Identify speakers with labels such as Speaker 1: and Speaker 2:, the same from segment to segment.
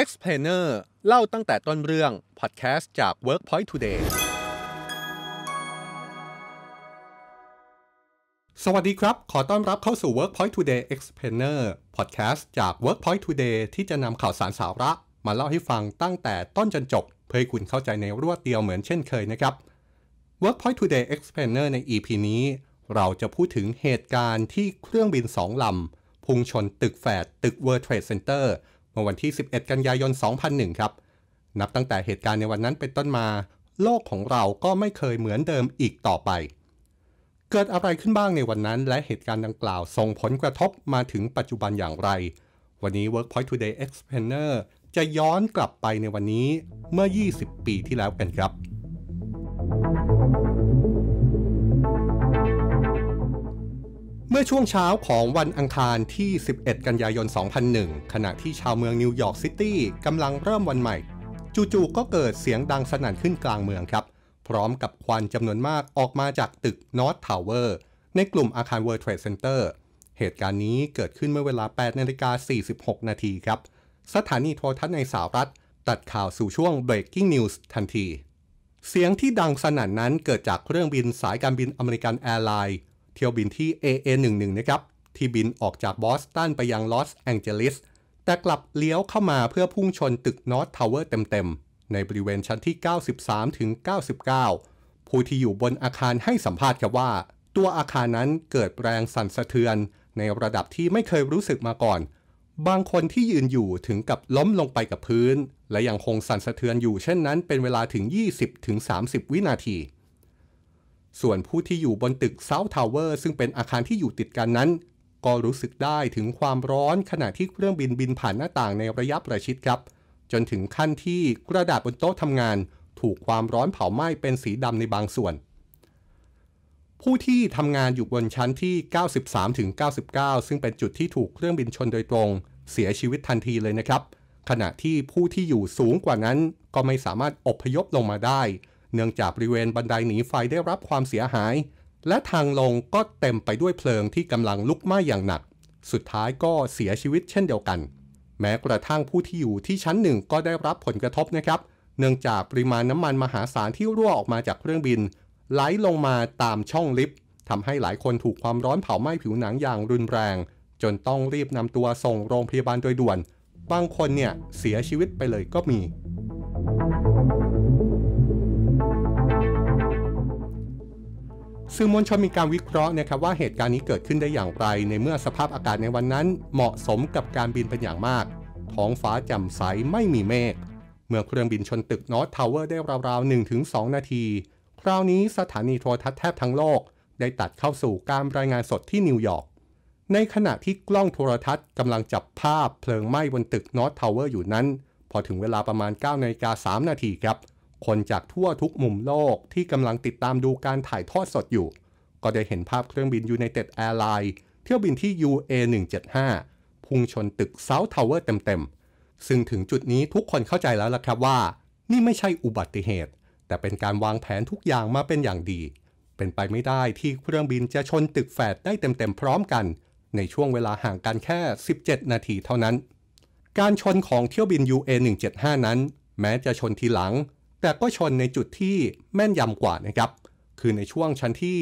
Speaker 1: Explainer เล่าตั้งแต่ต้นเรื่อง พอดแคสต์จาก Workpoint Today สวัสดีครับ ขอต้อนรับเข้าสู่ Workpoint Today Explainer พอดแคสต์จาก Workpoint Today ที่จะนำข่าวสารสาระ มาเล่าให้ฟังตั้งแต่ต้นจนจบเพื่อให้คุณเข้าใจในรวดเดียวเหมือนเช่นเคยนะครับ Workpoint Today Explainer ใน EP นี้ เราจะพูดถึงเหตุการณ์ที่เครื่องบินสองลำ พุ่งชนตึกแฝดตึก World Trade Center เมื่อวันที่ 11 กันยายน 2001 ครับ นับตั้งแต่เหตุการณ์ในวันนั้นเป็นต้นมา โลกของเราก็ไม่เคยเหมือนเดิมอีกต่อไป เกิดอะไรขึ้นบ้างในวันนั้น และเหตุการณ์ดังกล่าว ส่งผลกระทบมาถึงปัจจุบันอย่างไร วันนี้ Workpoint Today Explainer จะย้อนกลับไปในวันนี้เมื่อ 20 ปีที่แล้วกันครับ thank you เมื่อช่วงเช้าของวันอังคารที่ 11 กันยายน 2001 ขณะที่ชาวเมืองนิวยอร์กซิตี้กำลังเริ่มวันใหม่ จู่ๆ ก็เกิดเสียงดังสนั่นขึ้นกลางเมืองครับ พร้อมกับควันจำนวนมากออกมาจากตึกนอตทาวเวอร์ในกลุ่มอาคาร World Trade Center เหตุการณ์นี้เกิดขึ้นเมื่อเวลา8นาฬิกา46 นาทีครับ สถานีโทรทัศน์ในสหรัฐตัดข่าวสู่ช่วง breaking news ทันที เสียงที่ดังสนั่นนั้นเกิดจากเครื่องบินสายการบินอเมริกันแอร์ไลน์เที่ยวบินที่ AA11 นะครับ ที่บินออกจากบอสตันไปยังลอสแองเจลิส แต่กลับเลี้ยวเข้ามาเพื่อพุ่งชนตึกนอตทาวเวอร์เต็มๆ ในบริเวณชั้นที่ 93 ถึง 99 ผู้ที่อยู่บนอาคารให้สัมภาษณ์ครับว่า ตัวอาคารนั้นเกิดแรงสั่นสะเทือน ในระดับที่ไม่เคยรู้สึกมาก่อน บางคนที่ยืนอยู่ถึงกับล้มลงไปกับพื้น และยังคงสั่นสะเทือนอยู่ เช่นนั้น เป็นเวลาถึง 20-30 วินาทีส่วนผู้ที่อยู่บนตึกเซาท์ทาวเวอร์ซึ่งเป็นอาคารที่อยู่ติดกันนั้น ก็รู้สึกได้ถึงความร้อนขณะที่เครื่องบินบินผ่านหน้าต่างในระยะประชิดครับ จนถึงขั้นที่กระดาษบนโต๊ะทำงานถูกความร้อนเผาไหม้เป็นสีดำในบางส่วน ผู้ที่ทำงานอยู่บนชั้นที่ 93-99 ซึ่งเป็นจุดที่ถูกเครื่องบินชนโดยตรง เสียชีวิตทันทีเลยนะครับ ขณะที่ผู้ที่อยู่สูงกว่านั้น ก็ไม่สามารถอบพยพลงมาได้เนื่องจากบริเวณบันไดหนีไฟได้รับความเสียหาย และทางลงก็เต็มไปด้วยเพลิงที่ กำลังลุกไหม้อย่างหนัก สุดท้ายก็เสียชีวิตเช่นเดียวกัน แม้กระทั่งผู้ที่อยู่ที่ชั้นหนึ่งก็ได้รับผลกระทบนะครับ เนื่องจากปริมาณน้ำมันมหาศาลที่รั่วออกมาจากเครื่องบิน ไหลลงมาตามช่องลิฟต์ทำให้หลายคนถูกความร้อนเผาไหม้ผิวหนังอย่างรุนแรง จนต้องรีบนำตัวส่งโรงพยาบาลโดยด่วน บางคนเนี่ยเสียชีวิตไปเลยก็มีสื่อมวลชนมีการวิเคราะห์นะครับว่าเหตุการณ์นี้เกิดขึ้นได้อย่างไร ในเมื่อสภาพอากาศในวันนั้นเหมาะสมกับการบินเป็นอย่างมากท้องฟ้าแจ่มใสไม่มีเมฆเมื่อเครื่องบินชนตึกนอตทาวเวอร์ได้ราวๆ1งนาที คราวนี้สถานีโทรทัศน์แทบทั้งโลกได้ตัดเข้าสู่การรายงานสดที่นิวยอร์กในขณะที่กล้องโทรทัศน์กำลังจับภาพเพลิงไหม้บนตึกนอตทาวเวอร์อยู่นั้น พอถึงเวลาประมาณ9นาฬิกา3นาทีครับคนจากทั่วทุกมุมโลกที่กำลังติดตามดูการถ่ายทอดสดอยู่ ก็ได้เห็นภาพเครื่องบิน United Airlines เที่ยวบินที่ UA 175พุ่งชนตึกเซาท์ทาวเวอร์เต็ม ๆ ซึ่งถึงจุดนี้ทุกคนเข้าใจแล้วล่ะครับว่านี่ไม่ใช่อุบัติเหตุ แต่เป็นการวางแผนทุกอย่างมาเป็นอย่างดี เป็นไปไม่ได้ที่เครื่องบินจะชนตึกแฝดได้เต็ม ๆ พร้อมกัน ในช่วงเวลาห่างกันแค่ 17 นาทีเท่านั้น การชนของเที่ยวบิน UA175 นั้น แม้จะชนทีหลังแต่ก็ชนในจุดที่แม่นยำกว่านะครับ คือในช่วงชั้นที่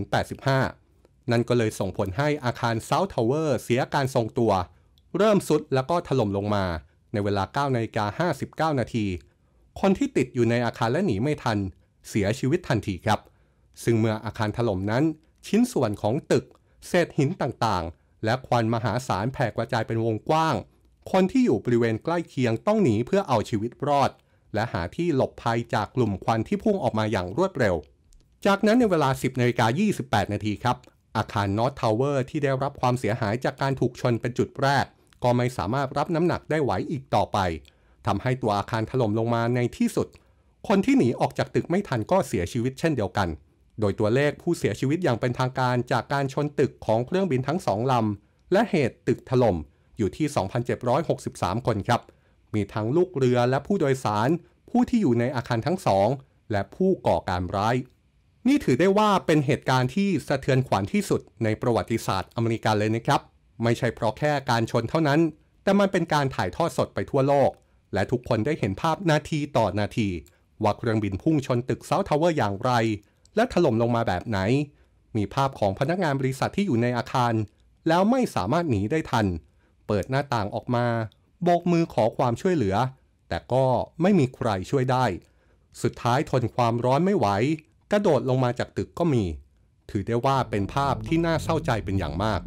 Speaker 1: 77-85 นั่นก็เลยส่งผลให้อาคารเท์ทาวเวอร์เสียการทรงตัว เริ่มสุดแล้วก็ถล่มลงมา ในเวลา9นาฬิกา 59 นาที คนที่ติดอยู่ในอาคารและหนีไม่ทันเสียชีวิตทันทีครับ ซึ่งเมื่ออาคารถล่มนั้น ชิ้นส่วนของตึก เศษหินต่างๆ และควันมหาศาลแผ่กระจายเป็นวงกว้าง คนที่อยู่บริเวณใกล้เคียงต้องหนีเพื่อเอาชีวิตรอดและหาที่หลบภัยจากกลุ่มควันที่พุ่งออกมาอย่างรวดเร็ว จากนั้นในเวลา 10นาฬิกา28นาทีครับอาคารนอตทาวเวอร์ที่ได้รับความเสียหายจากการถูกชนเป็นจุดแรก ก็ไม่สามารถรับน้ำหนักได้ไหวอีกต่อไปทำให้ตัวอาคารถล่มลงมาในที่สุด คนที่หนีออกจากตึกไม่ทันก็เสียชีวิตเช่นเดียวกัน โดยตัวเลขผู้เสียชีวิตอย่างเป็นทางการจากการชนตึกของเครื่องบินทั้งสองลำและเหตุตึกถล่มอยู่ที่2,763 คนครับมีทั้งลูกเรือและผู้โดยสาร ผู้ที่อยู่ในอาคารทั้งสองและผู้ก่อการร้าย นี่ถือได้ว่าเป็นเหตุการณ์ที่สะเทือนขวัญที่สุดในประวัติศาสตร์อเมริกันเลยนะครับ ไม่ใช่เพราะแค่การชนเท่านั้น แต่มันเป็นการถ่ายทอดสดไปทั่วโลก และทุกคนได้เห็นภาพนาทีต่อนาทีว่าเครื่องบินพุ่งชนตึกเซาท์ทาวเวอร์อย่างไร และถล่มลงมาแบบไหน มีภาพของพนักงานบริษัทที่อยู่ในอาคาร แล้วไม่สามารถหนีได้ทัน เปิดหน้าต่างออกมาโบกมือขอความช่วยเหลือ แต่ก็ไม่มีใครช่วยได้ สุดท้ายทนความร้อนไม่ไหว กระโดดลงมาจากตึกก็มี ถือได้ว่าเป็นภาพที่น่าเศร้าใจเป็นอย่างมาก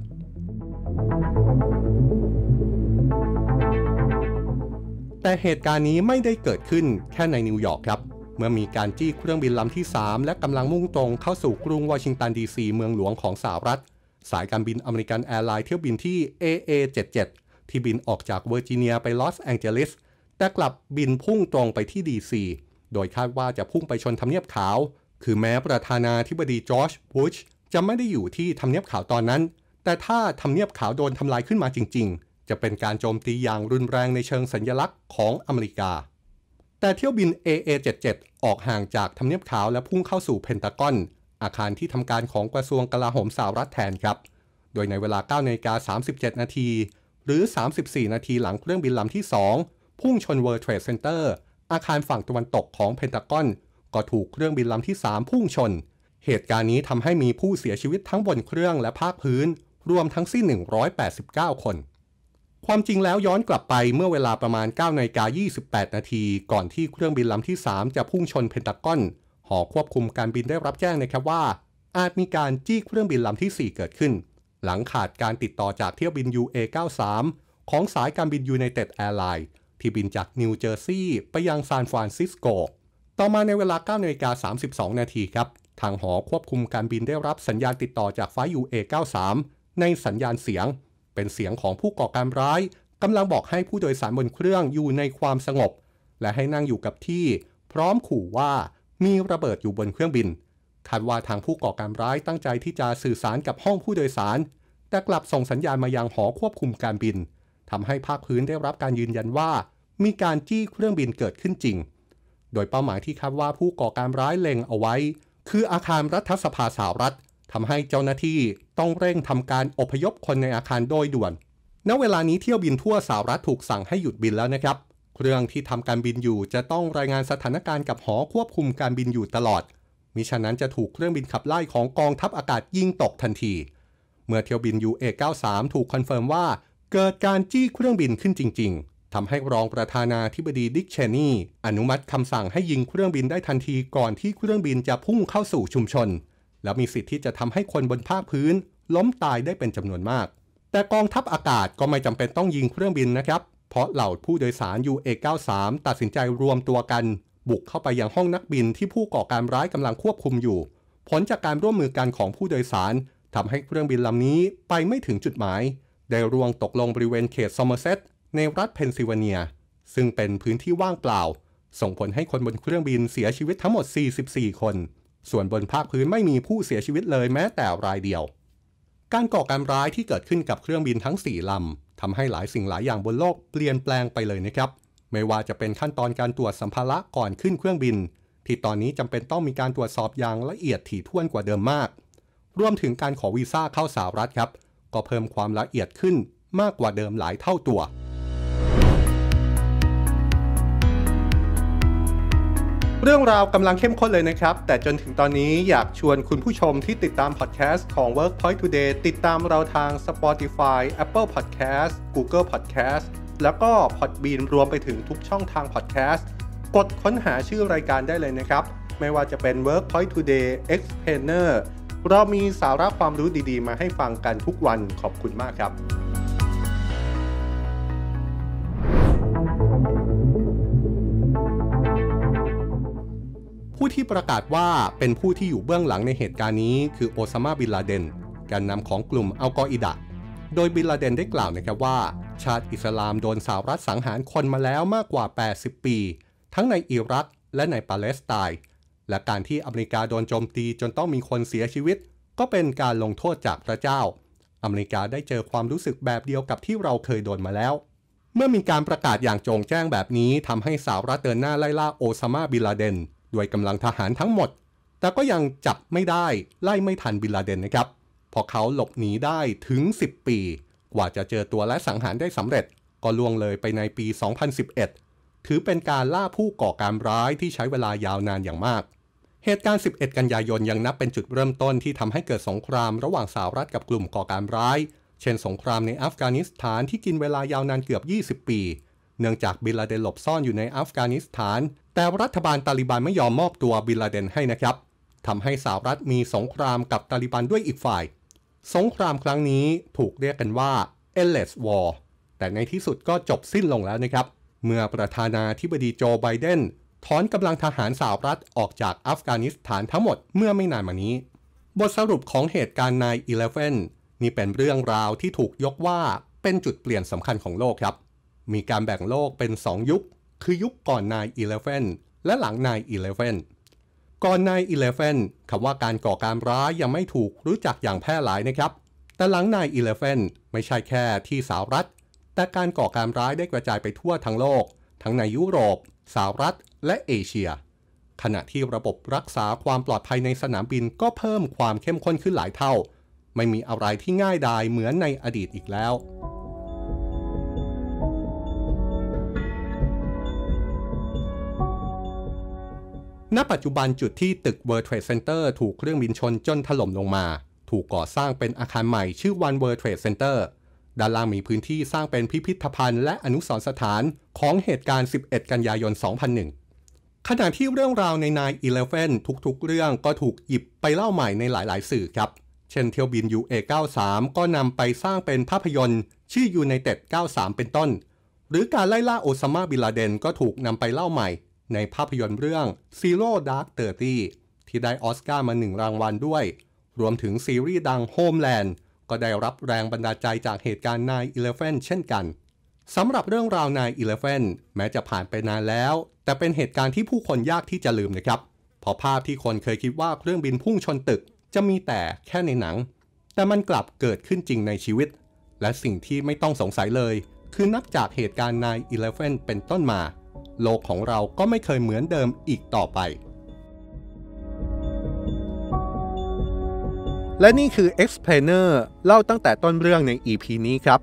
Speaker 1: แต่เหตุการณ์นี้ไม่ได้เกิดขึ้นแค่ในนิวยอร์กครับ เมื่อมีการจี้เครื่องบินลำที่ 3 และกำลังมุ่งตรงเข้าสู่กรุงวอชิงตันดีซีเมืองหลวงของสหรัฐ สายการบินอเมริกันแอร์ไลน์เที่ยวบินที่ AA77 ที่บินออกจากเวอร์จิเนียไปลอสแองเจลิสแต่กลับบินพุ่งตรงไปที่ดีซีโดยคาดว่าจะพุ่งไปชนทำเนียบขาว คือแม้ประธานาธิบดีจอร์จบุชจะไม่ได้อยู่ที่ทำเนียบขาวตอนนั้น แต่ถ้าทำเนียบขาวโดนทำลายขึ้นมาจริง ๆ จะเป็นการโจมตีอย่างรุนแรงในเชิงสัญญลักษณ์ของอเมริกา แต่เที่ยวบิน AA77 ออกห่างจากทำเนียบขาวและพุ่งเข้าสู่เพนตากอนอาคารที่ทำการของกระทรวงกลาโหมสหรัฐแทนครับ โดยในเวลา9นาฬิกา37นาทีหรือ 34 นาทีหลังเครื่องบินลำที่ 2 พุ่งชน World Trade Center อาคารฝั่งตะวันตกของเพนทากอนก็ถูกเครื่องบินลำที่ 3 พุ่งชน เหตุการณ์นี้ทำให้มีผู้เสียชีวิตทั้งบนเครื่องและภาคพื้น รวมทั้งสิ้น 189 คน ความจริงแล้วย้อนกลับไปเมื่อเวลาประมาณ9นากา 28 นาที ก่อนที่เครื่องบินลำที่ 3 จะพุ่งชนเพนทากอนหอควบคุมการบินได้รับแจ้งนะครับว่า อาจมีการจี้เครื่องบินลำที่ 4 เกิดขึ้นหลังขาดการติดต่อจากเที่ยวบิน UA93 ของสายการบิน United Airlines ที่บินจากนิวเจอร์ซีย์ไปยังซานฟรานซิสโกต่อมาในเวลา9นาฬิกา32 นาทีครับ ทางหอควบคุมการบินได้รับสัญญาณติดต่อจากไฟ UA93 ในสัญญาณเสียง เป็นเสียงของผู้ก่อการร้ายกำลังบอกให้ผู้โดยสารบนเครื่องอยู่ในความสงบ และให้นั่งอยู่กับที่พร้อมขู่ว่ามีระเบิดอยู่บนเครื่องบินคาดว่าทางผู้ก่อการร้ายตั้งใจที่จะสื่อสารกับห้องผู้โดยสาร แต่กลับส่งสัญญาณมายังหอควบคุมการบิน ทำให้ภาคพื้นได้รับการยืนยันว่า มีการจี้เครื่องบินเกิดขึ้นจริง โดยเป้าหมายที่คาดว่าผู้ก่อการร้ายเล็งเอาไว้ คืออาคารรัฐสภาสหรัฐทำให้เจ้าหน้าที่ต้องเร่งทำการอพยพคนในอาคารโดยด่วนณเวลานี้เที่ยวบินทั่วสหรัฐถูกสั่งให้หยุดบินแล้วนะครับ เครื่องที่ทำการบินอยู่จะต้องรายงานสถานการณ์กับหอควบคุมการบินอยู่ตลอดมิฉะนั้นจะถูกเครื่องบินขับไล่ของกองทัพอากาศยิงตกทันที เมื่อเที่ยวบิน UA93 ถูกคอนเฟิร์มว่า เกิดการจี้เครื่องบินขึ้นจริงๆทำให้รองประธานาธิบดีดิกเชนีอนุมัติคำสั่งให้ยิงเครื่องบินได้ทันทีก่อนที่เครื่องบินจะพุ่งเข้าสู่ชุมชน และมีสิทธิ์ที่จะทำให้คนบนภาคพื้นล้มตายได้เป็นจำนวนมาก แต่กองทัพอากาศก็ไม่จำเป็นต้องยิงเครื่องบินนะครับ เพราะเหล่าผู้โดยสาร UA93 ตัดสินใจรวมตัวกันบุกเข้าไปยังห้องนักบินที่ผู้ก่อการร้ายกำลังควบคุมอยู่ ผลจากการร่วมมือกันของผู้โดยสารทำให้เครื่องบินลำนี้ไปไม่ถึงจุดหมาย ได้ร่วงตกลงบริเวณเขตซอมเมอร์เซตในรัฐเพนซิลเวเนีย ซึ่งเป็นพื้นที่ว่างเปล่า ส่งผลให้คนบนเครื่องบินเสียชีวิตทั้งหมด 44 คน ส่วนบนภาคพื้นไม่มีผู้เสียชีวิตเลยแม้แต่รายเดียว การก่อการร้ายที่เกิดขึ้นกับเครื่องบินทั้ง 4ลำทำให้หลายสิ่งหลายอย่างบนโลกเปลี่ยนแปลงไปเลยนะครับไม่ว่าจะเป็นขั้นตอนการตรวจสัมภาระก่อนขึ้นเครื่องบิน ที่ตอนนี้จำเป็นต้องมีการตรวจสอบอย่างละเอียดถี่ถ้วนกว่าเดิมมากรวมถึงการขอวีซ่า เข้าสหรัฐครับ ก็เพิ่มความละเอียดขึ้นมากกว่าเดิมหลายเท่าตัว เรื่องราวกำลังเข้มข้นเลยนะครับ แต่จนถึงตอนนี้อยากชวนคุณผู้ชมที่ติดตามพอดแคสต์ของ Workpoint Today ติดตามเราทาง Spotify, Apple Podcast, Google Podcast แล้วก็ Podbean รวมไปถึงทุกช่องทางพอดแคสต์ กดค้นหาชื่อรายการได้เลยนะครับ ไม่ว่าจะเป็น Workpoint Today e x p l a n e r เรามีสาระความรู้ดีๆ มาให้ฟังกันทุกวันขอบคุณมากครับ ผู้ที่ประกาศว่าเป็นผู้ที่อยู่เบื้องหลังในเหตุการณ์นี้คือโอซามาบินลาเดนแกนนำของกลุ่มอัลกออิดะโดยบิลลาเดนได้กล่าวนะครับว่า ชาติอิสลามโดนสาวรัฐสังหารคนมาแล้วมากกว่า 80 ปี ทั้งในอิรักและในปาเลสไตน์และการที่อเมริกาโดนโจมตีจนต้องมีคนเสียชีวิต ก็เป็นการลงโทษจากพระเจ้า อเมริกาได้เจอความรู้สึกแบบเดียวกับที่เราเคยโดนมาแล้ว เมื่อมีการประกาศอย่างโจงแจ้งแบบนี้ทำให้สาวรัฐเดินหน้าไล่ล่าโอซามาบิลาเดน ด้วยกำลังทหารทั้งหมด แต่ก็ยังจับไม่ได้ไล่ไม่ทันบิลาเดนนะครับพอเขาหลบหนีได้ถึง 10 ปี กว่าจะเจอตัวและสังหารได้สำเร็จก็ล่วงเลยไปในปี 2011 ถือเป็นการล่าผู้ก่อการร้ายที่ใช้เวลายาวนานอย่างมาก เหตุการณ์ 11 กันยายนยังนับเป็นจุดเริ่มต้นที่ทำให้เกิดสงครามระหว่างสหรัฐกับกลุ่มก่อการร้าย เช่นสงครามในอัฟกานิสถานที่กินเวลายาวนานเกือบ 20 ปี เนื่องจากบิลลาเดนหลบซ่อนอยู่ในอัฟกานิสถาน แต่รัฐบาลตาลิบันไม่ยอมมอบตัวบิลลาเดนให้นะครับทำให้สหรัฐมีสงครามกับตาลิบันด้วยอีกฝ่ายสงครามครั้งนี้ถูกเรียกกันว่า Endless War แต่ในที่สุดก็จบสิ้นลงแล้วนะครับ เมื่อประธานาธิบดีโจไบเดนถอนกำลังทหารสาวรัฐออกจากอัฟกานิสถานทั้งหมดเมื่อไม่นานมานี้ บทสรุปของเหตุการณ์ในาย11 นี่เป็นเรื่องราวที่ถูกยกว่าเป็นจุดเปลี่ยนสำคัญของโลกครับ มีการแบ่งโลกเป็น 2 ยุคคือยุคก่อนนาย11 และหลังนาย11ก่อนนายอีเลฟเฟนคำว่าการก่อการร้ายยังไม่ถูกรู้จักอย่างแพร่หลายนะครับ แต่หลังนายอีเลฟเฟนไม่ใช่แค่ที่สหรัฐ แต่การก่อการร้ายได้กระจายไปทั่วทั้งโลก ทั้งในยุโรปสหรัฐ และเอเชีย ขณะที่ระบบรักษาความปลอดภัยในสนามบินก็เพิ่มความเข้มข้นขึ้นหลายเท่า ไม่มีอะไรที่ง่ายดายเหมือนในอดีตอีกแล้วณปัจจุบันจุดที่ตึก World Trade Center ถูกเครื่องบินชนจนถล่มลงมา ถูกก่อสร้างเป็นอาคารใหม่ชื่อ One World Trade Center ด้านล่างมีพื้นที่สร้างเป็นพิพิธภัณฑ์และอนุสรสถานของเหตุการณ์ 11 กันยายน 2001 ขณะที่เรื่องราวในนาย11 ทุกๆเรื่องก็ถูกหยิบไปเล่าใหม่ในหลายๆ สื่อครับ เช่นเที่ยวบิน UA93 ก็นำไปสร้างเป็นภาพยนตร์ชื่อ United 93 เป็นต้น หรือการไล่ล่าโอซามาบิลาเดนก็ถูกนำไปเล่าใหม่ในภาพยนตร์เรื่อง Zero Dark Thirty ที่ได้ออสการ์มาหนึ่งรางวัลด้วย รวมถึงซีรีส์ดัง Homeland ก็ได้รับแรงบันดาลใจจากเหตุการณ์นายอิเลเฟช่นกัน สำหรับเรื่องราวนายเอฟ1แม้จะผ่านไปนานแล้ว แต่เป็นเหตุการณ์ที่ผู้คนยากที่จะลืมนะครับเพราะภาพที่คนเคยคิดว่าเครื่องบินพุ่งชนตึกจะมีแต่แค่ในหนัง แต่มันกลับเกิดขึ้นจริงในชีวิต และสิ่งที่ไม่ต้องสงสัยเลย คือนับจากเหตุการณ์นายเอฟ1เป็นต้นมาโลกของเราก็ไม่เคยเหมือนเดิมอีกต่อไป และนี่คือ Explainer เล่าตั้งแต่ต้นเรื่องใน EP นี้ครับ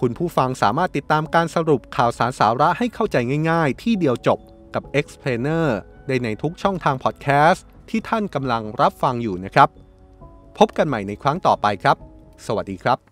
Speaker 1: คุณผู้ฟังสามารถติดตามการสรุปข่าวสารสาระให้เข้าใจง่ายๆ ที่เดียวจบกับ Explainer ได้ในทุกช่องทางพอดแคสต์ที่ท่านกำลังรับฟังอยู่นะครับ พบกันใหม่ในครั้งต่อไปครับ สวัสดีครับ